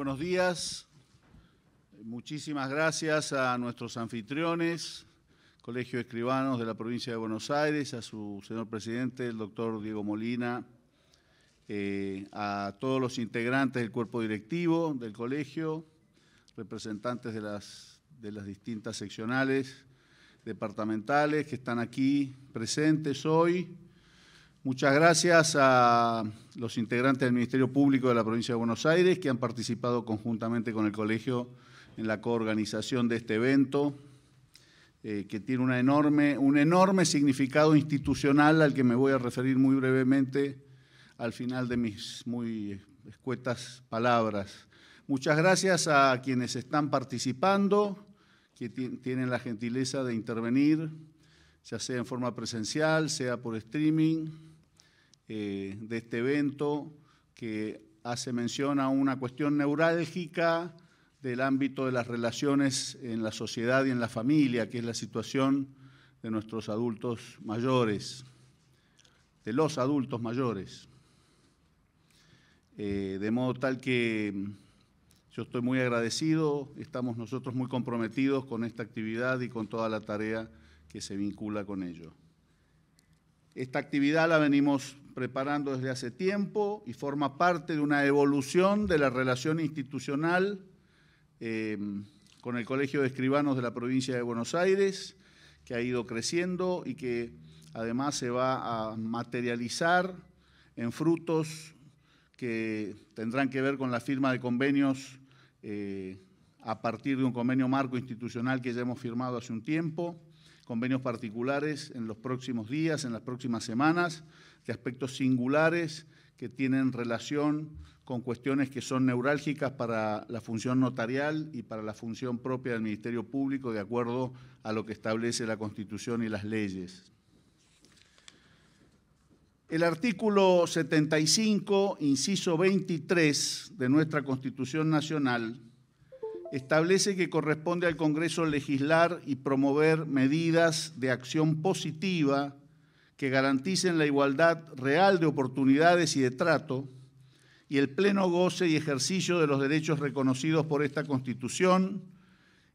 buenos días. Muchísimas gracias a nuestros anfitriones, Colegio de Escribanos de la provincia de Buenos Aires, a su señor presidente, el doctor Diego Molina, eh, a todos los integrantes del cuerpo directivo del colegio, representantes de las, de las distintas seccionales departamentales que están aquí presentes hoy Muchas gracias a los integrantes del Ministerio Público de la Provincia de Buenos Aires que han participado conjuntamente con el colegio en la coorganización de este evento, eh, que tiene enorme, un enorme significado institucional al que me voy a referir muy brevemente al final de mis muy escuetas palabras. Muchas gracias a quienes están participando, que tienen la gentileza de intervenir, ya sea en forma presencial, sea por streaming eh, de este evento que hace mención a una cuestión neurálgica del ámbito de las relaciones en la sociedad y en la familia, que es la situación de nuestros adultos mayores, de los adultos mayores. Eh, de modo tal que mm, yo estoy muy agradecido, estamos nosotros muy comprometidos con esta actividad y con toda la tarea que se vincula con ello. Esta actividad la venimos preparando desde hace tiempo y forma parte de una evolución de la relación institucional em, con el Colegio de Escribanos de la provincia de Buenos Aires, que ha ido creciendo y que además se va a materializar en frutos que tendrán que ver con la firma de convenios eh, a partir de un convenio marco institucional que ya hemos firmado hace un tiempo, convenios particulares en los próximos días, en las próximas semanas, de aspectos singulares que tienen relación con cuestiones que son neurálgicas para la función notarial y para la función propia del Ministerio Público, de acuerdo a lo que establece la Constitución y las leyes. El artículo 75, inciso 23 de nuestra Constitución Nacional, establece que corresponde al Congreso legislar y promover medidas de acción positiva que garanticen la igualdad real de oportunidades y de trato y el pleno goce y ejercicio de los derechos reconocidos por esta Constitución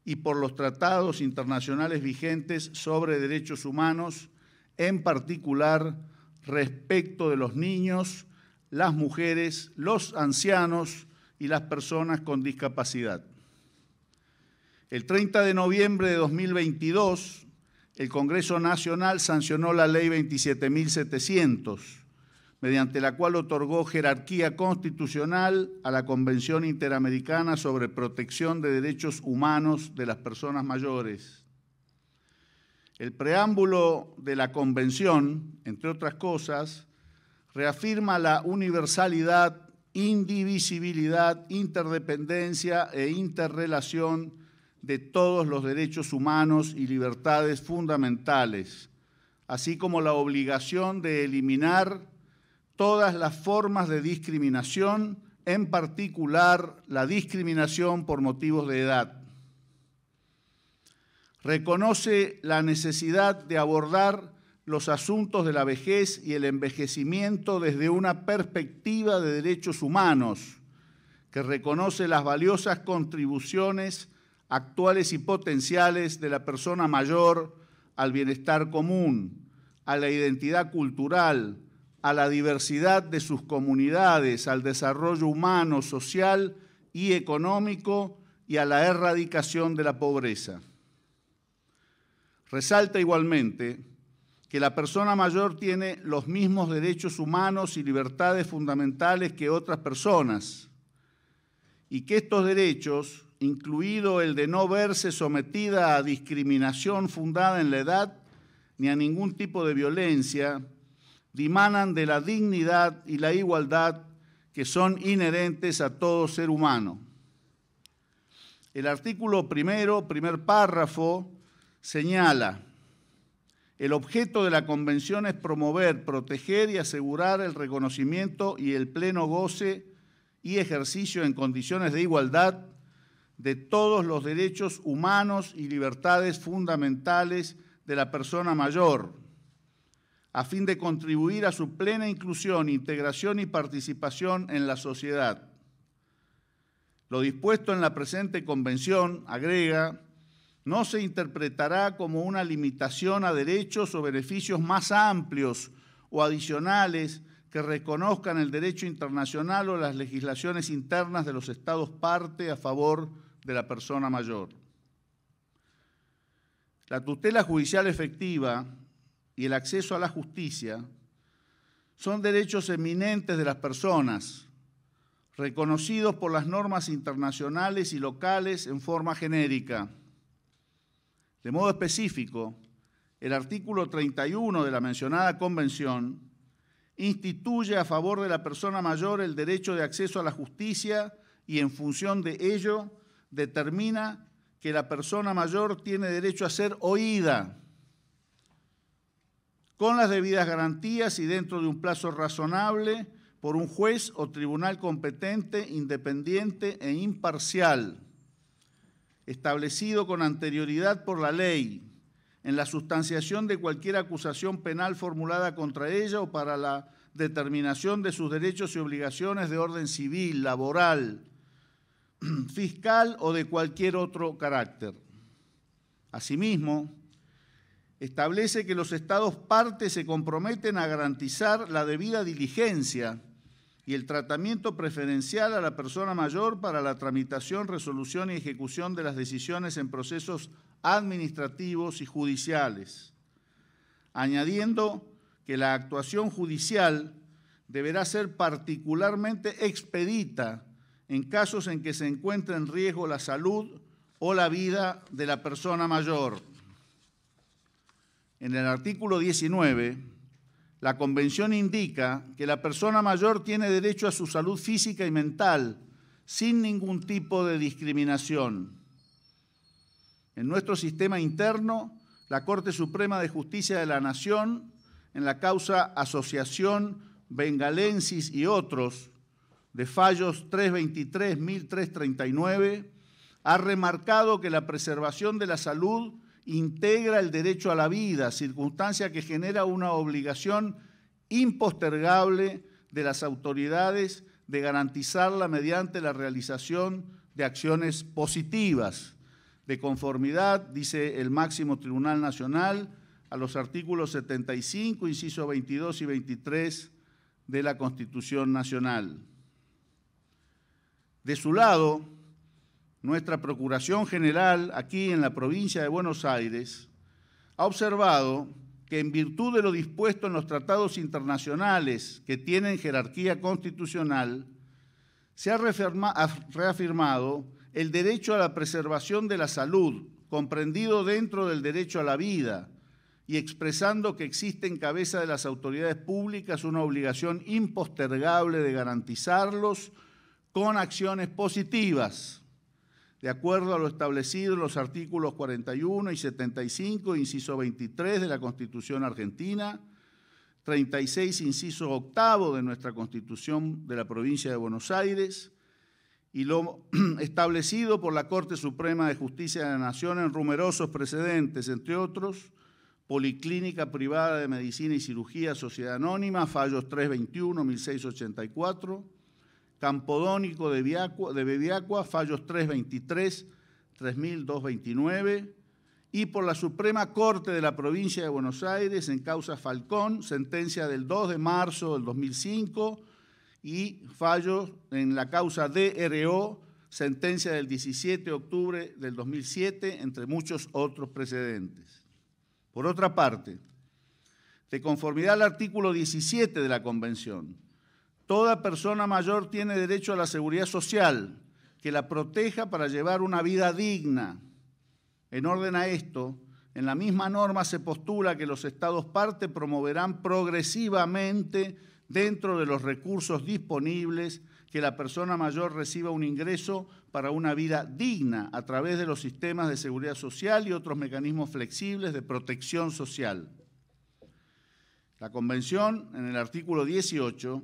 y por los tratados internacionales vigentes sobre derechos humanos, en particular respecto de los niños, las mujeres, los ancianos y las personas con discapacidad. El 30 de noviembre de 2022, el Congreso Nacional sancionó la Ley 27.700, mediante la cual otorgó jerarquía constitucional a la Convención Interamericana sobre Protección de Derechos Humanos de las Personas Mayores. El preámbulo de la Convención, entre otras cosas, reafirma la universalidad, indivisibilidad, interdependencia e interrelación de todos los derechos humanos y libertades fundamentales, así como la obligación de eliminar todas las formas de discriminación, en particular la discriminación por motivos de edad. Reconoce la necesidad de abordar los asuntos de la vejez y el envejecimiento desde una perspectiva de derechos humanos, que reconoce las valiosas contribuciones actuales y potenciales de la persona mayor al bienestar común, a la identidad cultural, a la diversidad de sus comunidades, al desarrollo humano, social y económico y a la erradicación de la pobreza. Resalta igualmente que la persona mayor tiene los mismos derechos humanos y libertades fundamentales que otras personas y que estos derechos incluido el de no verse sometida a discriminación fundada en la edad ni a ningún tipo de violencia, dimanan de la dignidad y la igualdad que son inherentes a todo ser humano. El artículo primero, primer párrafo, señala, el objeto de la Convención es promover, proteger y asegurar el reconocimiento y el pleno goce y ejercicio en condiciones de igualdad de todos los derechos humanos y libertades fundamentales de la persona mayor, a fin de contribuir a su plena inclusión, integración y participación en la sociedad. Lo dispuesto en la presente convención, agrega, no se interpretará como una limitación a derechos o beneficios más amplios o adicionales que reconozcan el derecho internacional o las legislaciones internas de los Estados parte a favor de la persona mayor. La tutela judicial efectiva y el acceso a la justicia son derechos eminentes de las personas, reconocidos por las normas internacionales y locales en forma genérica. De modo específico, el artículo 31 de la mencionada convención instituye a favor de la persona mayor el derecho de acceso a la justicia y en función de ello determina que la persona mayor tiene derecho a ser oída con las debidas garantías y dentro de un plazo razonable por un juez o tribunal competente, independiente e imparcial, establecido con anterioridad por la ley en la sustanciación de cualquier acusación penal formulada contra ella o para la determinación de sus derechos y obligaciones de orden civil, laboral, fiscal o de cualquier otro carácter. Asimismo, establece que los estados partes se comprometen a garantizar la debida diligencia y el tratamiento preferencial a la persona mayor para la tramitación, resolución y ejecución de las decisiones en procesos administrativos y judiciales, añadiendo que la actuación judicial deberá ser particularmente expedita en casos en que se encuentra en riesgo la salud o la vida de la persona mayor. En el artículo 19, la Convención indica que la persona mayor tiene derecho a su salud física y mental sin ningún tipo de discriminación. En nuestro sistema interno, la Corte Suprema de Justicia de la Nación, en la causa Asociación Bengalensis y otros, de fallos 323, ha remarcado que la preservación de la salud integra el derecho a la vida, circunstancia que genera una obligación impostergable de las autoridades de garantizarla mediante la realización de acciones positivas, de conformidad, dice el máximo Tribunal Nacional, a los artículos 75, inciso 22 y 23 de la Constitución Nacional. De su lado, nuestra Procuración General aquí en la provincia de Buenos Aires ha observado que en virtud de lo dispuesto en los tratados internacionales que tienen jerarquía constitucional, se ha reafirmado el derecho a la preservación de la salud, comprendido dentro del derecho a la vida, y expresando que existe en cabeza de las autoridades públicas una obligación impostergable de garantizarlos con acciones positivas, de acuerdo a lo establecido en los artículos 41 y 75, inciso 23 de la Constitución argentina, 36, inciso octavo de nuestra Constitución de la provincia de Buenos Aires, y lo establecido por la Corte Suprema de Justicia de la Nación en numerosos precedentes, entre otros, Policlínica Privada de Medicina y Cirugía, Sociedad Anónima, fallos 321, 1684, Campodónico de, de Bebiacua, fallos 323, 3229. Y por la Suprema Corte de la Provincia de Buenos Aires en causa Falcón, sentencia del 2 de marzo del 2005 y fallos en la causa DRO, sentencia del 17 de octubre del 2007, entre muchos otros precedentes. Por otra parte, de conformidad al artículo 17 de la Convención, Toda persona mayor tiene derecho a la seguridad social, que la proteja para llevar una vida digna. En orden a esto, en la misma norma se postula que los Estados parte promoverán progresivamente dentro de los recursos disponibles que la persona mayor reciba un ingreso para una vida digna a través de los sistemas de seguridad social y otros mecanismos flexibles de protección social. La Convención, en el artículo 18,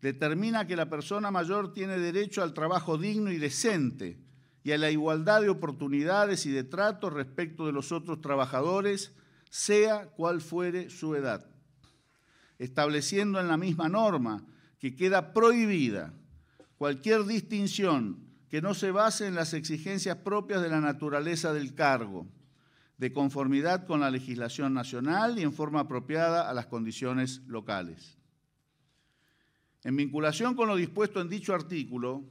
determina que la persona mayor tiene derecho al trabajo digno y decente y a la igualdad de oportunidades y de trato respecto de los otros trabajadores, sea cual fuere su edad, estableciendo en la misma norma que queda prohibida cualquier distinción que no se base en las exigencias propias de la naturaleza del cargo, de conformidad con la legislación nacional y en forma apropiada a las condiciones locales. En vinculación con lo dispuesto en dicho artículo,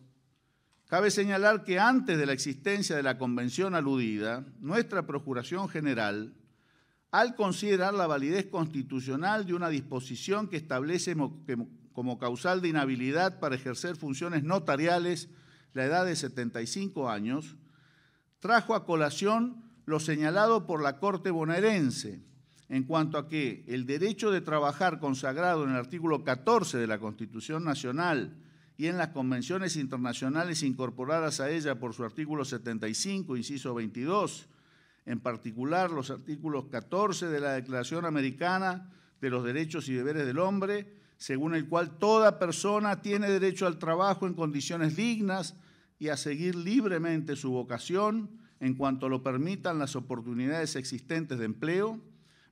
cabe señalar que antes de la existencia de la convención aludida, nuestra Procuración General, al considerar la validez constitucional de una disposición que establece como causal de inhabilidad para ejercer funciones notariales la edad de 75 años, trajo a colación lo señalado por la Corte bonaerense, en cuanto a que el derecho de trabajar consagrado en el artículo 14 de la Constitución Nacional y en las convenciones internacionales incorporadas a ella por su artículo 75, inciso 22, en particular los artículos 14 de la Declaración Americana de los Derechos y Deberes del Hombre, según el cual toda persona tiene derecho al trabajo en condiciones dignas y a seguir libremente su vocación en cuanto lo permitan las oportunidades existentes de empleo,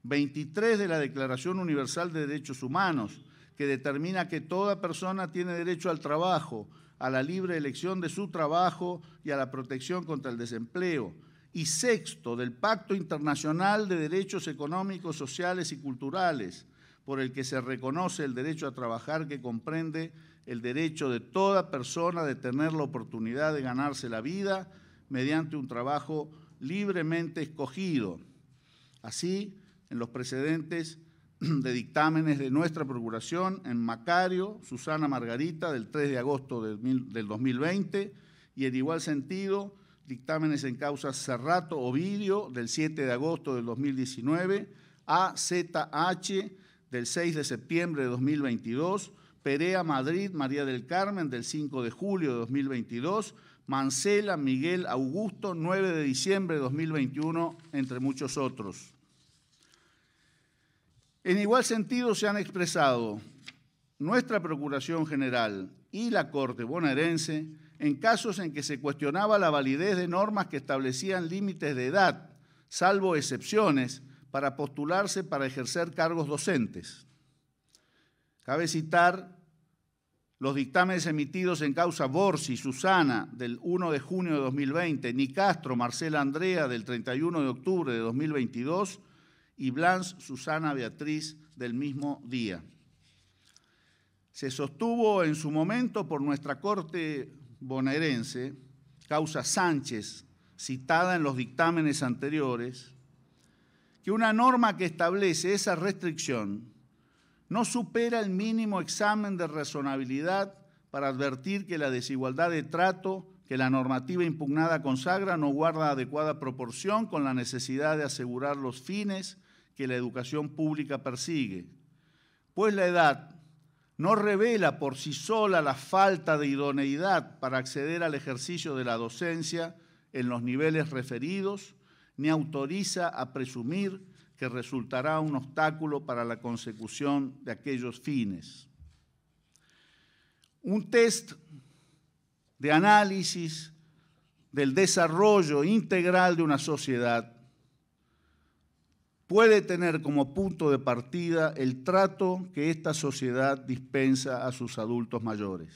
23 de la Declaración Universal de Derechos Humanos, que determina que toda persona tiene derecho al trabajo, a la libre elección de su trabajo y a la protección contra el desempleo. Y sexto, del Pacto Internacional de Derechos Económicos, Sociales y Culturales, por el que se reconoce el derecho a trabajar que comprende el derecho de toda persona de tener la oportunidad de ganarse la vida mediante un trabajo libremente escogido. Así, en los precedentes de dictámenes de nuestra Procuración en Macario, Susana Margarita, del 3 de agosto del 2020, y en igual sentido, dictámenes en causa Cerrato Ovidio, del 7 de agosto del 2019, AZH, del 6 de septiembre de 2022, Perea Madrid, María del Carmen, del 5 de julio de 2022, Mancela Miguel Augusto, 9 de diciembre de 2021, entre muchos otros. En igual sentido se han expresado nuestra Procuración General y la Corte bonaerense en casos en que se cuestionaba la validez de normas que establecían límites de edad, salvo excepciones, para postularse para ejercer cargos docentes. Cabe citar los dictámenes emitidos en causa Borsi, Susana, del 1 de junio de 2020, Nicastro, Marcela Andrea, del 31 de octubre de 2022, y Blanche Susana Beatriz del mismo día. Se sostuvo en su momento por nuestra corte bonaerense, causa Sánchez, citada en los dictámenes anteriores, que una norma que establece esa restricción no supera el mínimo examen de razonabilidad para advertir que la desigualdad de trato que la normativa impugnada consagra no guarda adecuada proporción con la necesidad de asegurar los fines que la educación pública persigue, pues la edad no revela por sí sola la falta de idoneidad para acceder al ejercicio de la docencia en los niveles referidos, ni autoriza a presumir que resultará un obstáculo para la consecución de aquellos fines. Un test de análisis del desarrollo integral de una sociedad puede tener como punto de partida el trato que esta sociedad dispensa a sus adultos mayores.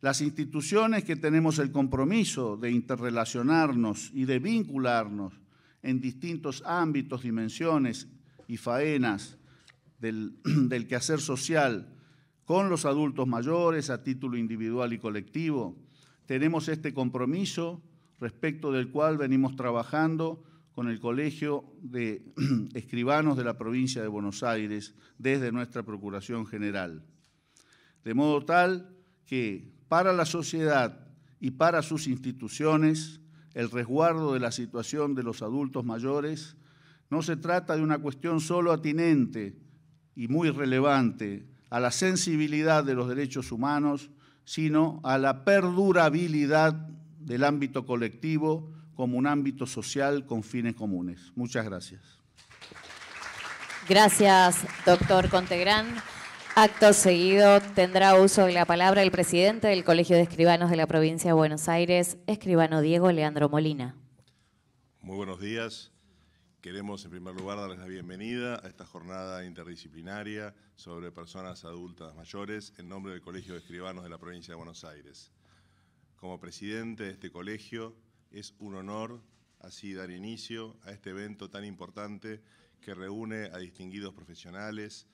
Las instituciones que tenemos el compromiso de interrelacionarnos y de vincularnos en distintos ámbitos, dimensiones y faenas del, quehacer social con los adultos mayores a título individual y colectivo, tenemos este compromiso respecto del cual venimos trabajando con el Colegio de Escribanos de la provincia de Buenos Aires desde nuestra Procuración General. De modo tal que para la sociedad y para sus instituciones, el resguardo de la situación de los adultos mayores no se trata de una cuestión solo atinente y muy relevante a la sensibilidad de los derechos humanos, sino a la perdurabilidad del ámbito colectivo como un ámbito social con fines comunes. Muchas gracias. Gracias, doctor Contegrán. Acto seguido tendrá uso de la palabra el presidente del Colegio de Escribanos de la provincia de Buenos Aires, escribano Diego Leandro Molina. Muy buenos días. Queremos en primer lugar darles la bienvenida a esta jornada interdisciplinaria sobre personas adultas mayores en nombre del Colegio de Escribanos de la provincia de Buenos Aires. Como presidente de este colegio, es un honor así dar inicio a este evento tan importante que reúne a distinguidos profesionales,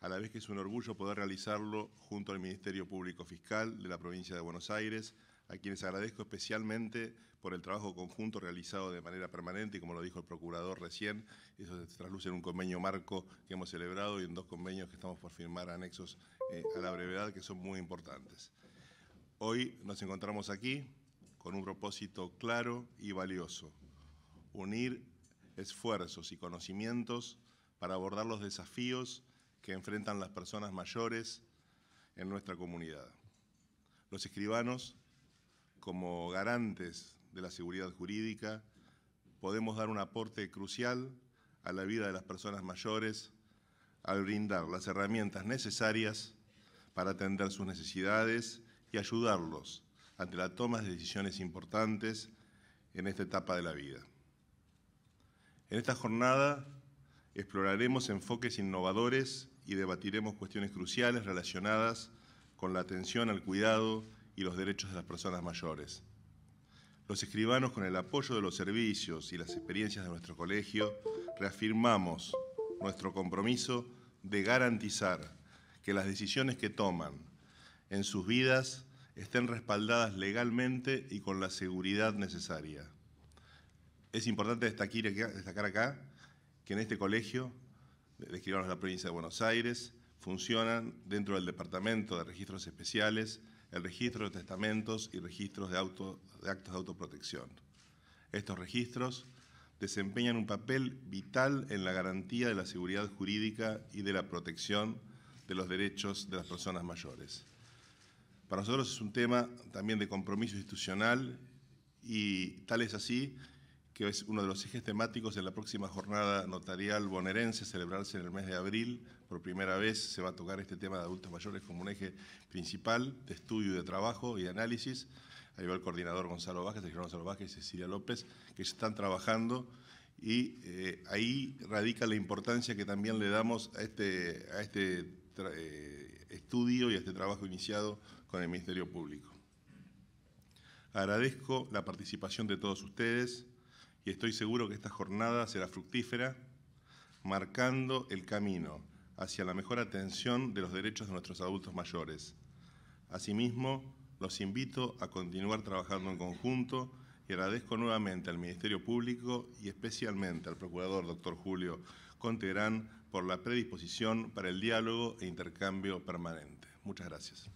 a la vez que es un orgullo poder realizarlo junto al Ministerio Público Fiscal de la provincia de Buenos Aires, a quienes agradezco especialmente por el trabajo conjunto realizado de manera permanente y como lo dijo el procurador recién, eso se trasluce en un convenio marco que hemos celebrado y en dos convenios que estamos por firmar anexos eh, a la brevedad que son muy importantes. Hoy nos encontramos aquí con un propósito claro y valioso, unir esfuerzos y conocimientos para abordar los desafíos que enfrentan las personas mayores en nuestra comunidad. Los escribanos, como garantes de la seguridad jurídica, podemos dar un aporte crucial a la vida de las personas mayores al brindar las herramientas necesarias para atender sus necesidades y ayudarlos ante la toma de decisiones importantes en esta etapa de la vida. En esta jornada exploraremos enfoques innovadores y debatiremos cuestiones cruciales relacionadas con la atención al cuidado y los derechos de las personas mayores. Los escribanos, con el apoyo de los servicios y las experiencias de nuestro colegio, reafirmamos nuestro compromiso de garantizar que las decisiones que toman en sus vidas estén respaldadas legalmente y con la seguridad necesaria. Es importante destacar acá que en este colegio, de la provincia de Buenos Aires, funcionan dentro del Departamento de Registros Especiales el registro de testamentos y registros de actos de autoprotección. Estos registros desempeñan un papel vital en la garantía de la seguridad jurídica y de la protección de los derechos de las personas mayores. Para nosotros es un tema también de compromiso institucional y tal es así que es uno de los ejes temáticos de la próxima jornada notarial bonaerense, celebrarse en el mes de abril. Por primera vez se va a tocar este tema de adultos mayores como un eje principal de estudio, de trabajo y de análisis. Ahí va el coordinador Gonzalo Vázquez, el Gonzalo Vázquez y Cecilia López, que están trabajando y eh, ahí radica la importancia que también le damos a este, a este eh, estudio y este trabajo iniciado con el Ministerio Público. Agradezco la participación de todos ustedes y estoy seguro que esta jornada será fructífera, marcando el camino hacia la mejor atención de los derechos de nuestros adultos mayores. Asimismo, los invito a continuar trabajando en conjunto y agradezco nuevamente al Ministerio Público y especialmente al Procurador Dr. Julio Conterán por la predisposición para el diálogo e intercambio permanente. Muchas gracias.